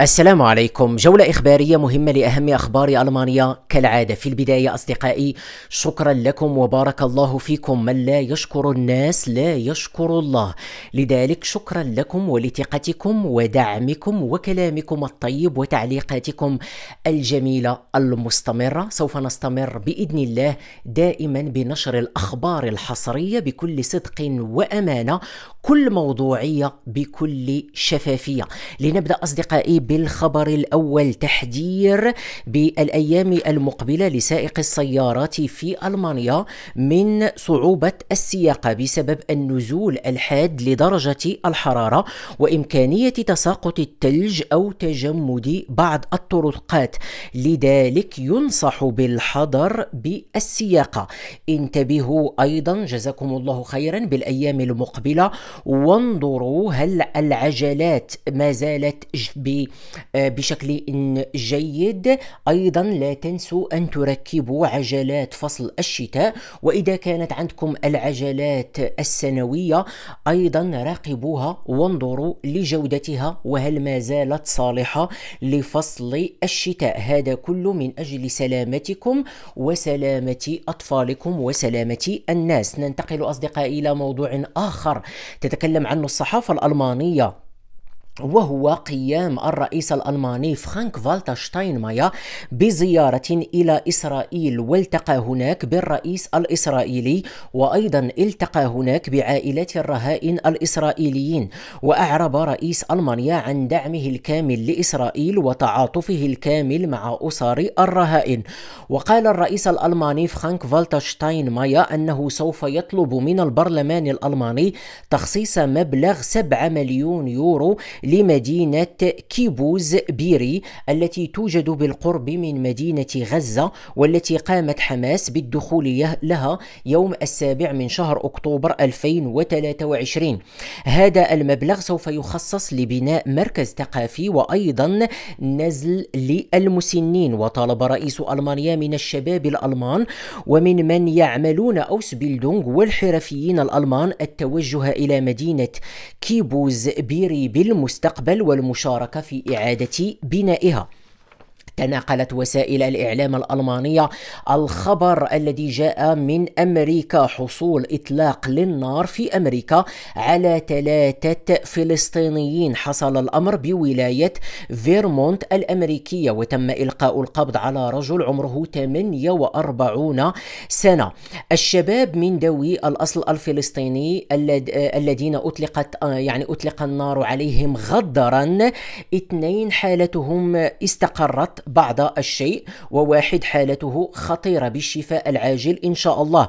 السلام عليكم جولة إخبارية مهمة لأهم أخبار ألمانيا كالعادة في البداية أصدقائي شكرا لكم وبارك الله فيكم من لا يشكر الناس لا يشكر الله لذلك شكرا لكم ولثقتكم ودعمكم وكلامكم الطيب وتعليقاتكم الجميلة المستمرة سوف نستمر بإذن الله دائما بنشر الأخبار الحصرية بكل صدق وأمانة كل موضوعية بكل شفافية لنبدأ أصدقائي بالخبر الأول تحذير بالأيام المقبلة لسائق السيارات في ألمانيا من صعوبة السياقة بسبب النزول الحاد لدرجة الحرارة وإمكانية تساقط الثلج أو تجمد بعض الطرقات لذلك ينصح بالحذر بالسياقة انتبهوا أيضا جزاكم الله خيرا بالأيام المقبلة وانظروا هل العجلات ما زالت آه، بشكل جيد ايضا لا تنسوا ان تركبوا عجلات فصل الشتاء واذا كانت عندكم العجلات السنويه ايضا راقبوها وانظروا لجودتها وهل ما زالت صالحه لفصل الشتاء هذا كله من اجل سلامتكم وسلامه اطفالكم وسلامه الناس ننتقل اصدقائي الى موضوع اخر تتكلم عنه الصحافة الألمانية وهو قيام الرئيس الألماني فرانك فالتا شتاينماير بزيارة إلى إسرائيل والتقى هناك بالرئيس الإسرائيلي وأيضا التقى هناك بعائلات الرهائن الإسرائيليين وأعرب رئيس ألمانيا عن دعمه الكامل لإسرائيل وتعاطفه الكامل مع أسر الرهائن وقال الرئيس الألماني فرانك فالتا شتاينماير أنه سوف يطلب من البرلمان الألماني تخصيص مبلغ 7 مليون يورو لمدينة كيبوز بيري التي توجد بالقرب من مدينة غزة والتي قامت حماس بالدخول لها يوم السابع من شهر أكتوبر 2023 هذا المبلغ سوف يخصص لبناء مركز ثقافي وأيضا نزل للمسنين وطلب رئيس ألمانيا من الشباب الألمان ومن من يعملون أوس بيلدونغ والحرفيين الألمان التوجه إلى مدينة كيبوز بيري بالمسنين المستقبل والمشاركه في اعاده بنائها تناقلت وسائل الإعلام الألمانية الخبر الذي جاء من أمريكا حصول إطلاق للنار في أمريكا على ثلاثة فلسطينيين حصل الأمر بولاية فيرمونت الأمريكية وتم إلقاء القبض على رجل عمره 48 سنة الشباب من ذوي الأصل الفلسطيني الذين أطلقت يعني أطلق النار عليهم غدرا اثنين حالتهم استقرت بعض الشيء وواحد حالته خطيرة بالشفاء العاجل إن شاء الله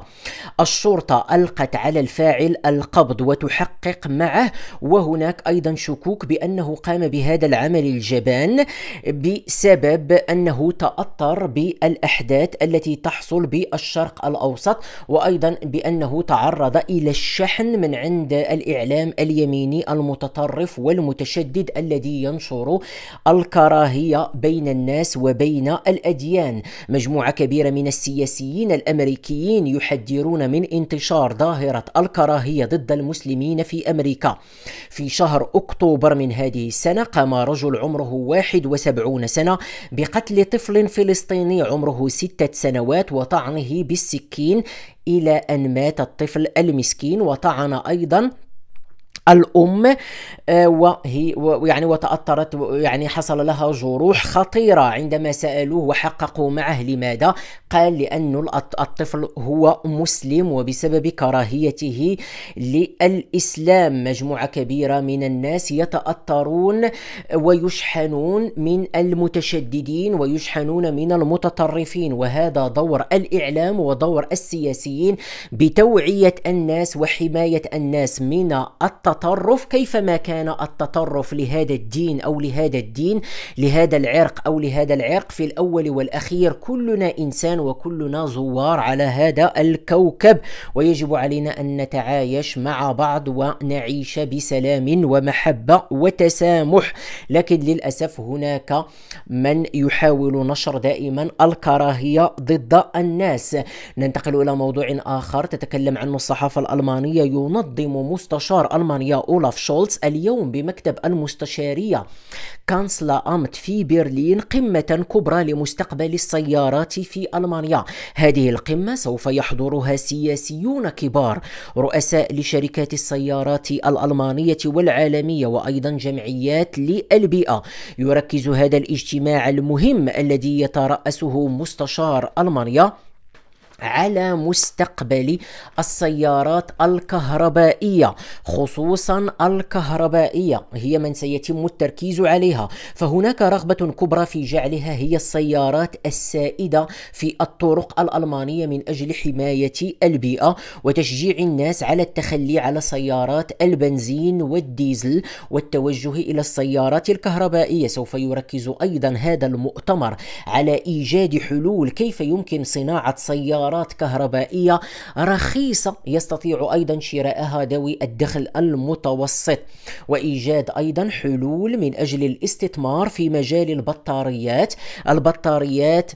الشرطة ألقت على الفاعل القبض وتحقق معه وهناك أيضا شكوك بأنه قام بهذا العمل الجبان بسبب أنه تأثر بالأحداث التي تحصل بالشرق الأوسط وأيضا بأنه تعرض إلى الشحن من عند الإعلام اليميني المتطرف والمتشدد الذي ينشر الكراهية بين الناس الناس وبين الأديان مجموعة كبيرة من السياسيين الأمريكيين يحذرون من انتشار ظاهرة الكراهية ضد المسلمين في أمريكا في شهر أكتوبر من هذه السنة قام رجل عمره 71 سنة بقتل طفل فلسطيني عمره ستة سنوات وطعنه بالسكين إلى أن مات الطفل المسكين وطعن أيضا الأم آه، وهي يعني وتأثرت يعني حصل لها جروح خطيرة عندما سألوه وحققوا معه لماذا قال لأن الطفل هو مسلم وبسبب كراهيته للإسلام مجموعة كبيرة من الناس يتأثرون ويشحنون من المتشددين ويشحنون من المتطرفين وهذا دور الإعلام ودور السياسيين بتوعية الناس وحماية الناس من الطرف التطرف كيفما كان التطرف لهذا الدين او لهذا الدين لهذا العرق او لهذا العرق في الاول والاخير كلنا انسان وكلنا زوار على هذا الكوكب ويجب علينا ان نتعايش مع بعض ونعيش بسلام ومحبه وتسامح لكن للاسف هناك من يحاول نشر دائما الكراهيه ضد الناس ننتقل الى موضوع اخر تتكلم عنه الصحافه الالمانيه ينظم مستشار الماني ألمانيا أولاف شولتز اليوم بمكتب المستشارية كانسلا أمت في برلين قمة كبرى لمستقبل السيارات في ألمانيا هذه القمة سوف يحضرها سياسيون كبار رؤساء لشركات السيارات الألمانية والعالمية وأيضا جمعيات للبيئة يركز هذا الاجتماع المهم الذي يترأسه مستشار ألمانيا على مستقبل السيارات الكهربائيه خصوصا الكهربائيه هي من سيتم التركيز عليها فهناك رغبه كبرى في جعلها هي السيارات السائده في الطرق الالمانيه من اجل حمايه البيئه وتشجيع الناس على التخلي على سيارات البنزين والديزل والتوجه الى السيارات الكهربائيه سوف يركز ايضا هذا المؤتمر على ايجاد حلول كيف يمكن صناعه سيارات سيارات كهربائية رخيصة يستطيع أيضا شراءها ذوي الدخل المتوسط وإيجاد أيضا حلول من أجل الاستثمار في مجال البطاريات البطاريات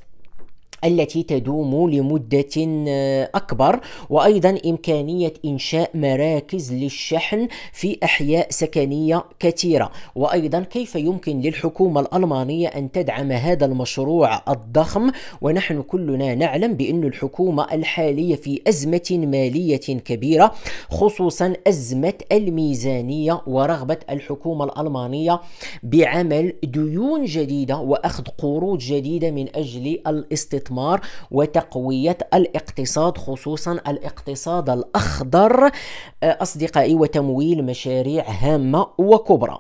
التي تدوم لمدة آه، أكبر وأيضا إمكانية إنشاء مراكز للشحن في أحياء سكنية كثيرة وأيضا كيف يمكن للحكومة الألمانية أن تدعم هذا المشروع الضخم ونحن كلنا نعلم بأن الحكومة الحالية في أزمة مالية كبيرة خصوصا أزمة الميزانية ورغبة الحكومة الألمانية بعمل ديون جديدة وأخذ قروض جديدة من أجل الاستثمار الاستثمار وتقوية الاقتصاد خصوصا الاقتصاد الأخضر آه، أصدقائي وتمويل مشاريع هامة وكبرى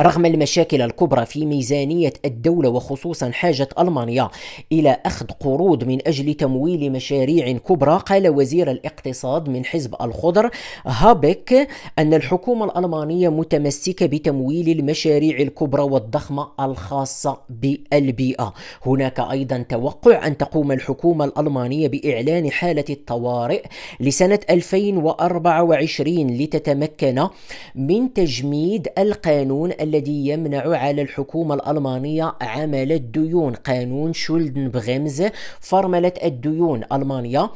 رغم المشاكل الكبرى في ميزانية الدولة وخصوصا حاجة ألمانيا إلى أخذ قروض من أجل تمويل مشاريع كبرى قال وزير الاقتصاد من حزب الخضر هابك أن الحكومة الألمانية متمسكة بتمويل المشاريع الكبرى والضخمة الخاصة بالبيئة هناك أيضا توقع أن تقوم الحكومة الألمانية بإعلان حالة الطوارئ لسنة 2024 لتتمكن من تجميد القانون الذي يمنع على الحكومة الألمانية عمل الديون قانون شولدن بغيمز فرملة الديون ألمانيا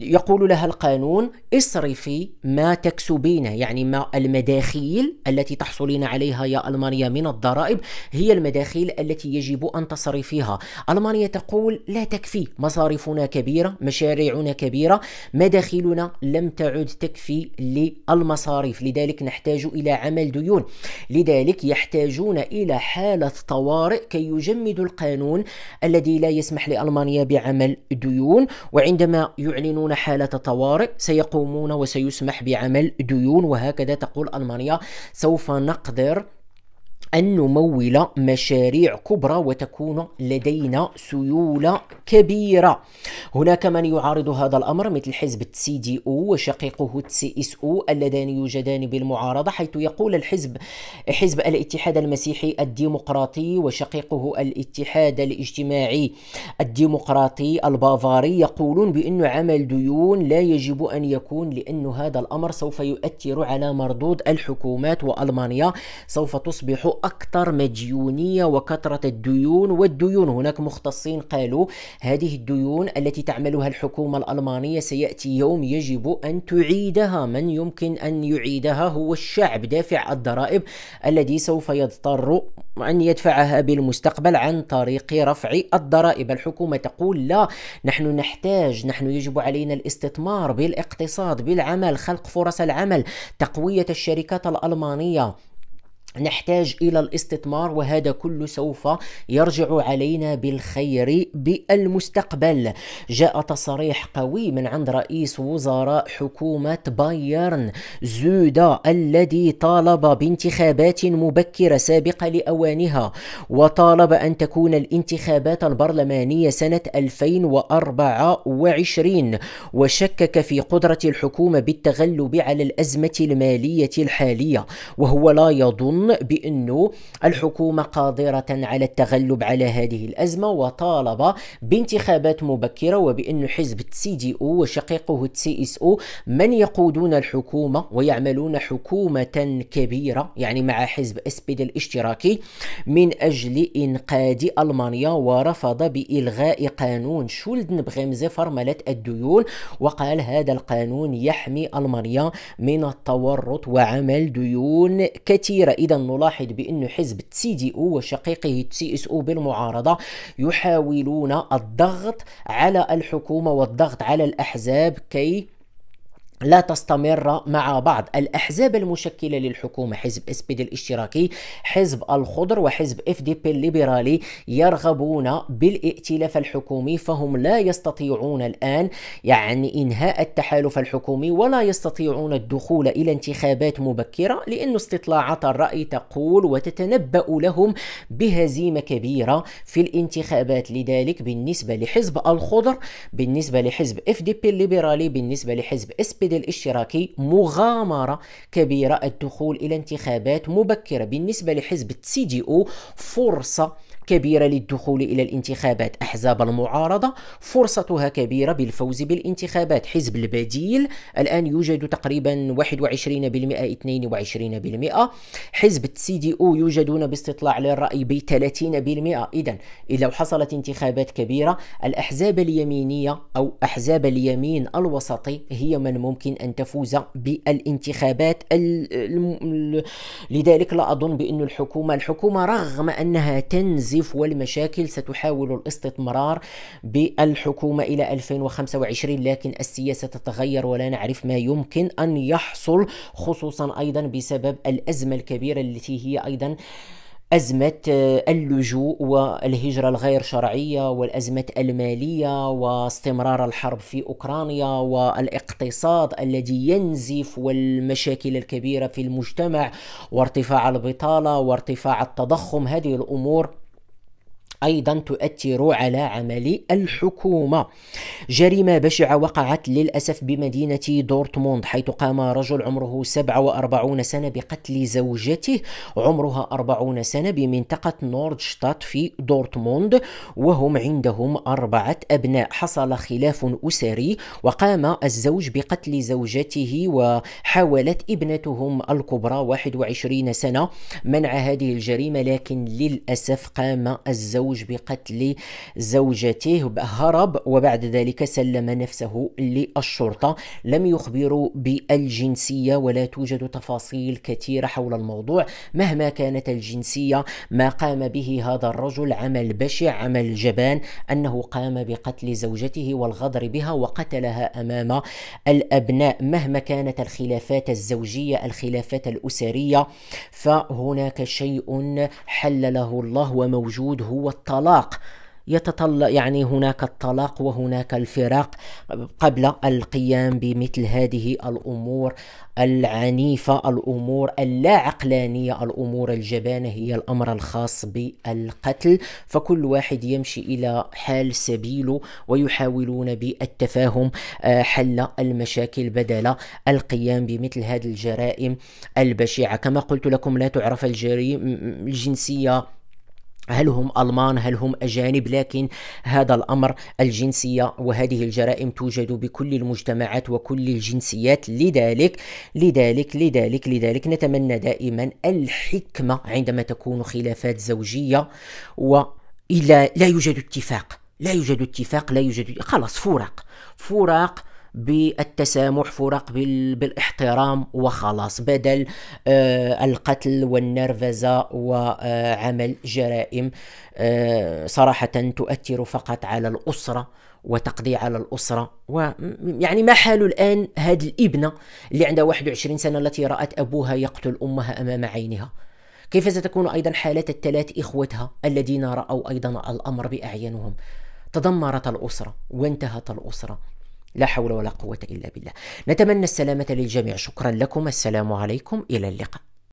يقول لها القانون اصرفي ما تكسبينه يعني ما المداخيل التي تحصلين عليها يا ألمانيا من الضرائب هي المداخيل التي يجب أن تصرفيها ألمانيا تقول لا تكفي مصاريفنا كبيرة مشاريعنا كبيرة مداخيلنا لم تعد تكفي للمصاريف لذلك نحتاج إلى عمل ديون لذلك لذلك يحتاجون إلى حالة طوارئ كي يجمدوا القانون الذي لا يسمح لألمانيا بعمل ديون وعندما يعلنون حالة طوارئ سيقومون وسيسمح بعمل ديون وهكذا تقول ألمانيا سوف نقدر أن نمول مشاريع كبرى وتكون لدينا سيولة كبيرة هناك من يعارض هذا الأمر مثل حزب السي دي أو وشقيقه تسي اس أو اللذان يوجدان بالمعارضة حيث يقول الحزب حزب الاتحاد المسيحي الديمقراطي وشقيقه الاتحاد الاجتماعي الديمقراطي البافاري يقولون بأن عمل ديون لا يجب أن يكون لأن هذا الأمر سوف يؤثر على مردود الحكومات وألمانيا سوف تصبح أكثر مديونية وكثرة الديون والديون هناك مختصين قالوا هذه الديون التي تعملها الحكومة الألمانية سيأتي يوم يجب أن تعيدها من يمكن أن يعيدها هو الشعب دافع الضرائب الذي سوف يضطر أن يدفعها بالمستقبل عن طريق رفع الضرائب الحكومة تقول لا نحن نحتاج نحن يجب علينا الاستثمار بالاقتصاد بالعمل خلق فرص العمل تقوية الشركات الألمانية نحتاج الى الاستثمار وهذا كله سوف يرجع علينا بالخير بالمستقبل جاء تصريح قوي من عند رئيس وزراء حكومه بايرن زودا الذي طالب بانتخابات مبكره سابقه لاوانها وطالب ان تكون الانتخابات البرلمانيه سنه 2024 وشكك في قدره الحكومه بالتغلب على الازمه الماليه الحاليه وهو لا يظن يظن بأن الحكومة قادرة على التغلب على هذه الأزمة وطالب بانتخابات مبكرة وبأن حزب السي دي أو وشقيقه السي اس أو من يقودون الحكومة ويعملون حكومة كبيرة يعني مع حزب اسبيد الاشتراكي من أجل إنقاذ ألمانيا ورفض بإلغاء قانون شولدن شولدنبغيمزي فرملة الديون وقال هذا القانون يحمي ألمانيا من التورط وعمل ديون كثيرة إذا إذا نلاحظ بأن حزب التي دي أو وشقيقه التي اس أو بالمعارضة يحاولون الضغط على الحكومة والضغط على الأحزاب كي لا تستمر مع بعض الأحزاب المشكلة للحكومة حزب اس الاشتراكي حزب الخضر وحزب اف دي بي الليبرالي يرغبون بالائتلاف الحكومي فهم لا يستطيعون الآن يعني إنهاء التحالف الحكومي ولا يستطيعون الدخول إلى انتخابات مبكرة لأن استطلاعات الرأي تقول وتتنبأ لهم بهزيمة كبيرة في الانتخابات لذلك بالنسبة لحزب الخضر بالنسبة لحزب اف دي بي الليبرالي بالنسبة لحزب اس الجديد الاشتراكي مغامرة كبيرة الدخول إلى انتخابات مبكرة بالنسبة لحزب السي دي او فرصة كبيرة للدخول إلى الانتخابات أحزاب المعارضة فرصتها كبيرة بالفوز بالانتخابات حزب البديل الآن يوجد تقريبا 21% 22% حزب السي دي أو يوجدون باستطلاع للرأي ب 30% إذا لو حصلت انتخابات كبيرة الأحزاب اليمينية أو أحزاب اليمين الوسطي هي من ممكن أن تفوز بالانتخابات لذلك لا أظن بأن الحكومة الحكومة رغم أنها تنزل التنزيف والمشاكل ستحاول الاستثمار بالحكومة إلى 2025 لكن السياسة تتغير ولا نعرف ما يمكن أن يحصل خصوصا أيضا بسبب الأزمة الكبيرة التي هي أيضا أزمة آه، اللجوء والهجرة الغير شرعية والأزمة المالية واستمرار الحرب في أوكرانيا والاقتصاد الذي ينزف والمشاكل الكبيرة في المجتمع وارتفاع البطالة وارتفاع التضخم هذه الأمور أيضا تؤثر على عمل الحكومة جريمة بشعة وقعت للأسف بمدينة دورتموند حيث قام رجل عمره 47 سنة بقتل زوجته عمرها 40 سنة بمنطقة نوردشتات في دورتموند وهم عندهم أربعة أبناء حصل خلاف أسري وقام الزوج بقتل زوجته وحاولت ابنتهم الكبرى 21 سنة منع هذه الجريمة لكن للأسف قام الزوج المتزوج بقتل زوجته هرب وبعد ذلك سلم نفسه للشرطة لم يخبروا بالجنسية ولا توجد تفاصيل كثيرة حول الموضوع مهما كانت الجنسية ما قام به هذا الرجل عمل بشع عمل جبان أنه قام بقتل زوجته والغدر بها وقتلها أمام الأبناء مهما كانت الخلافات الزوجية الخلافات الأسرية فهناك شيء حلله الله وموجود هو الطلاق يتطل يعني هناك الطلاق وهناك الفراق قبل القيام بمثل هذه الامور العنيفه الامور اللا عقلانيه الامور الجبانه هي الامر الخاص بالقتل فكل واحد يمشي الى حال سبيله ويحاولون بالتفاهم آه، حل المشاكل بدل القيام بمثل هذه الجرائم البشعه كما قلت لكم لا تعرف الجريم الجنسيه هل هم ألمان هل هم أجانب لكن هذا الأمر الجنسية وهذه الجرائم توجد بكل المجتمعات وكل الجنسيات لذلك لذلك لذلك لذلك نتمنى دائما الحكمة عندما تكون خلافات زوجية وإلا لا يوجد اتفاق لا يوجد اتفاق لا يوجد خلاص فراق فراق بالتسامح فرق بالاحترام وخلاص بدل آه، القتل والنرفزة وعمل جرائم آه، صراحة تؤثر فقط على الأسرة وتقضي على الأسرة ويعني ما حال الآن هذه الإبنة اللي عندها 21 سنة التي رأت أبوها يقتل أمها أمام عينها كيف ستكون أيضا حالة الثلاث إخوتها الذين رأوا أيضا الأمر بأعينهم تدمرت الأسرة وانتهت الأسرة لا حول ولا قوة إلا بالله نتمنى السلامة للجميع شكرا لكم السلام عليكم إلى اللقاء